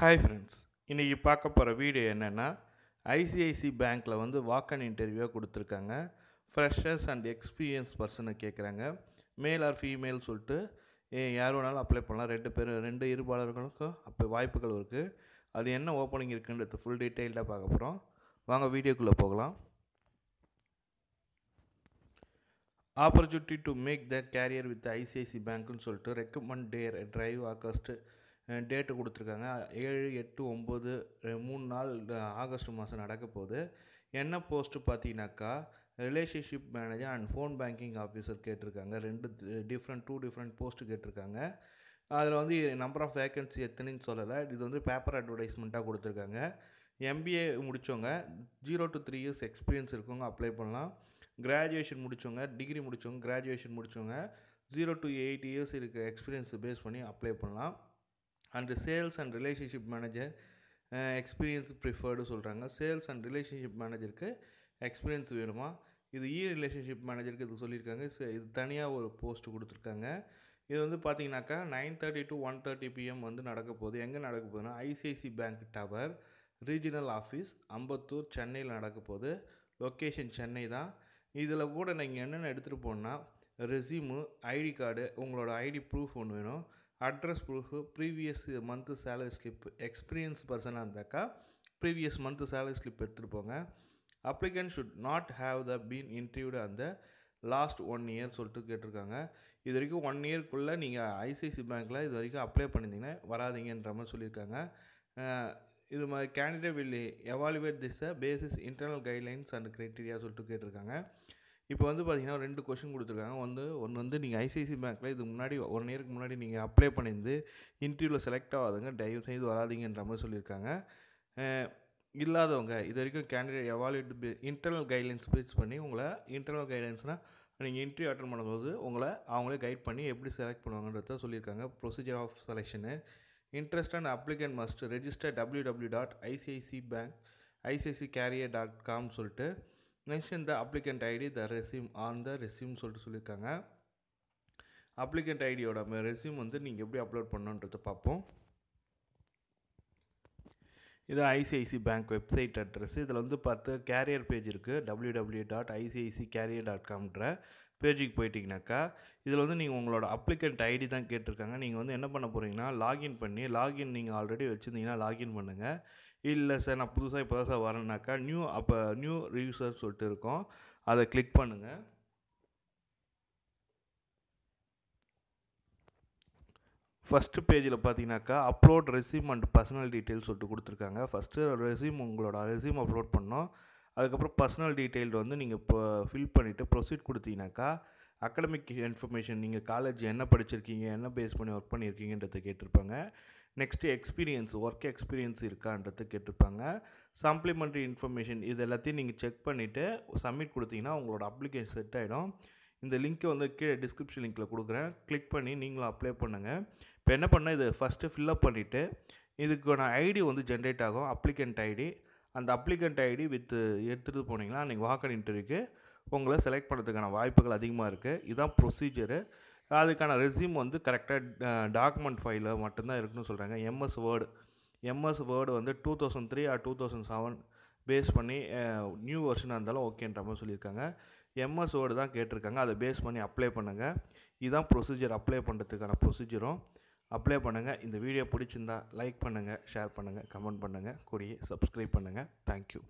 hi friends இன்றைக்கி பார்க்க போகிற வீடியோ என்னென்னா ஐசிஐசி பேங்க்கில் வந்து வாக்கன் இன்டர்வியூவாக கொடுத்துருக்காங்க ஃப்ரெஷர்ஸ் அண்ட் எக்ஸ்பீரியன்ஸ் பர்சனை கேட்குறாங்க மேல் ஆர் ஃபீமேல் சொல்லிட்டு யார் வேணாலும் அப்ளை பண்ணலாம் ரெண்டு பேரும் ரெண்டு இருபாளர்களுக்கும் அப்போ வாய்ப்புகள் இருக்குது அது என்ன ஓப்பனிங் இருக்குன்றது ஃபுல் டீட்டெயில்டாக பார்க்க போகிறோம் வாங்க வீடியோக்குள்ளே போகலாம் opportunity to make the career with ICICI பேங்க்குன்னு சொல்லிட்டு recruitment drive August date கொடுத்துருக்காங்க ஏழு எட்டு ஒம்பது மூணு நாள் ஆகஸ்ட் மாதம் நடக்க போகுது என்ன போஸ்ட்டு பார்த்தீங்கன்னாக்கா relationship manager and phone banking officer கேட்டிருக்காங்க ரெண்டு டிஃப்ரெண்ட் டூ டிஃப்ரெண்ட் போஸ்ட்டு கேட்டிருக்காங்க அதில் வந்து நம்பர் ஆஃப் வேக்கன்சி எத்தனைன்னு சொல்லலை இது வந்து பேப்பர் அட்வர்டைஸ்மெண்ட்டாக கொடுத்துருக்காங்க எம்பிஏ முடித்தவங்க zero to three years experience இருக்கவங்க அப்ளை பண்ணலாம் கிராஜுவேஷன் முடித்தவங்க டிகிரி முடித்தவங்க கிராஜுவேஷன் முடித்தவங்க ஜீரோ டு எயிட் இயர்ஸ் இருக்க எக்ஸ்பீரியன்ஸ் பேஸ் பண்ணி அப்ளை பண்ணலாம் and sales and relationship manager experience preferred சொல்கிறாங்க சேல்ஸ் அண்ட் ரிலேஷன்ஷிப் மேனேஜருக்கு எக்ஸ்பீரியன்ஸ் வேணுமா இது இ ரிலேஷன்ஷிப் மேனேஜருக்கு இது சொல்லியிருக்காங்க இது தனியாக ஒரு போஸ்ட் கொடுத்துருக்காங்க இது வந்து பார்த்தீங்கன்னாக்கா nine thirty to one thirty PM வந்து நடக்க போகுது எங்கே நடக்க போகுதுன்னா ICICI bank tower regional office Ambattur சென்னையில் நடக்க போகுது லொக்கேஷன் சென்னை தான் இதில் கூட நீங்கள் என்னென்ன எடுத்துகிட்டு போனால் ரெசியூமு ஐடி கார்டு உங்களோட ஐடி ப்ரூஃப் ஒன்று வேணும் address proof previous month salary slip experience பர்சனாக இருந்தாக்கா ப்ரீவியஸ் மந்த்து சேலரி ஸ்லிப் எடுத்துகிட்டு போங்க applicant should not have the been interviewed அந்த லாஸ்ட் ஒன் இயர் சொல்லிட்டு கேட்டிருக்காங்க இது வரைக்கும் ஒன் இயர்க்குள்ளே நீங்கள் ஐசிஐசி பேங்க்கில் இது வரைக்கும் அப்ளை பண்ணியிருந்தீங்கன்னா வராதிங்கன்ற மாதிரி சொல்லியிருக்காங்க இது மாதிரி candidate will evaluate this basis internal guidelines and criteria சொல்லிட்டு கேட்டிருக்காங்க இப்போ வந்து பார்த்திங்கன்னா ரெண்டு கொஷின் கொடுத்துருக்காங்க வந்து ஒன்று வந்து நீங்கள் ஐசிஐசி பேங்க்கில் இதுக்கு முன்னாடி ஒரு இயருக்கு முன்னாடி நீங்கள் அப்ளை பண்ணியிருந்து இன்டர்வியூவில் செலக்ட் ஆகாதுங்க தயவு செய்து வராதிங்கன்ற மாதிரி சொல்லியிருக்காங்க இல்லாதவங்க இது வரைக்கும் candidate evaluate internal guidelines base பண்ணி உங்களை இன்டர்னல் கைட்லைன்ஸ்னால் நீங்கள் இன்டர்வியூ அட்டன் பண்ணும்போது உங்களை அவங்களே கைட் பண்ணி எப்படி செலக்ட் பண்ணுவாங்கன்றத சொல்லியிருக்காங்க procedure of selection interest and applicant must register W W dot ICICI bank ICICI career dot com சொல்லிட்டு mention the applicant ID the resume on the resume சொல்லிட்டு சொல்லியிருக்காங்க அப்ளிகண்ட் ஐடியோட ரெசியூம் வந்து நீங்கள் எப்படி அப்லோட் பண்ணுன்றதை பார்ப்போம் இது ஐசிஐசி பேங்க் வெப்சைட் அட்ரஸ் இதில் வந்து பார்த்து கேரியர் பேஜ் இருக்குது W W dot ICICI career dot காம்ன்ற பேஜுக்கு போயிட்டீங்கனாக்கா இதில் வந்து நீங்கள் உங்களோட அப்ளிகண்ட் ஐடி தான் கேட்டிருக்காங்க நீங்கள் வந்து என்ன பண்ண போகிறீங்கன்னா லாகின் பண்ணி லாகின் நீங்கள் ஆல்ரெடி வச்சுருந்தீங்கன்னா லாகின் பண்ணுங்கள் இல்லை சார் நான் புதுசாக இப்போ தான் சார் வரேன்னாக்கா நியூ அப்போ நியூ ரிவியூசர் சொல்லிட்டு இருக்கோம் அதை கிளிக் பண்ணுங்கள் ஃபஸ்ட்டு பேஜில் பார்த்தீங்கன்னாக்கா upload resume and personal details சொல்லிட்டு கொடுத்துருக்காங்க ஃபஸ்ட்டு ரெசியூம் உங்களோட ரெசியூம் அப்லோட் பண்ணோம் அதுக்கப்புறம் பர்சனல் டீட்டெயில் வந்து நீங்கள் இப்போ ஃபில் பண்ணிவிட்டு ப்ரொசீட் கொடுத்தீங்கன்னாக்கா அகடமிக் இன்ஃபர்மேஷன் நீங்கள் காலேஜ் என்ன படிச்சிருக்கீங்க என்ன பேஸ் பண்ணி ஒர்க் பண்ணியிருக்கீங்கன்றதை கேட்டிருப்பாங்க நெக்ஸ்ட்டு எக்ஸ்பீரியன்ஸ் ஒர்க் எக்ஸ்பீரியன்ஸ் இருக்கான்றது கேட்டிருப்பாங்க சப்ளிமெண்ட்ரி இன்ஃபர்மேஷன் இது எல்லாத்தையும் நீங்கள் செக் பண்ணிவிட்டு சப்மிட் கொடுத்தீங்கன்னா உங்களோட அப்ளிகேஷன் செட் ஆகிடும் இந்த லிங்க்கை வந்து கீழே டிஸ்கிரிப்ஷன் லிங்க்கில் கொடுக்குறேன் கிளிக் பண்ணி நீங்களும் அப்ளை பண்ணுங்கள் இப்போ என்ன பண்ணால் இது ஃபஸ்ட்டு ஃபில்லப் பண்ணிவிட்டு இதுக்கான ஐடி வந்து ஜென்ரேட் ஆகும் அப்ளிகண்ட் ஐடி அந்த அப்ளிகண்ட் ஐடி வித் எடுத்துகிட்டு போனீங்கன்னா நீங்கள் வாக்கர் இன்டர்வியூக்கு உங்களை செலக்ட் பண்ணுறதுக்கான வாய்ப்புகள் அதிகமாக இருக்குது இதுதான் ப்ரொசீஜரு அதுக்கான ரெசியூம் வந்து கரெக்டாக டாக்குமெண்ட் ஃபைலில் மட்டும்தான் இருக்குன்னு சொல்கிறாங்க எம்எஸ் வேர்டு எம்எஸ் வேர்டு வந்து two thousand three or two thousand seven base பண்ணி நியூ வெர்ஷனாக இருந்தாலும் ஓகேன்ற மாதிரி சொல்லியிருக்காங்க எம்எஸ் வேர்டு தான் கேட்டிருக்காங்க அதை பேஸ் பண்ணி அப்ளை பண்ணுங்கள் இதுதான் ப்ரொசீஜர் அப்ளை பண்ணுறதுக்கான ப்ரொசீஜரும் அப்ளை பண்ணுங்கள் இந்த வீடியோ பிடிச்சிருந்தா லைக் பண்ணுங்கள் ஷேர் பண்ணுங்கள் கமெண்ட் பண்ணுங்கள் கூடிய சப்ஸ்கிரைப் பண்ணுங்கள் தேங்க்யூ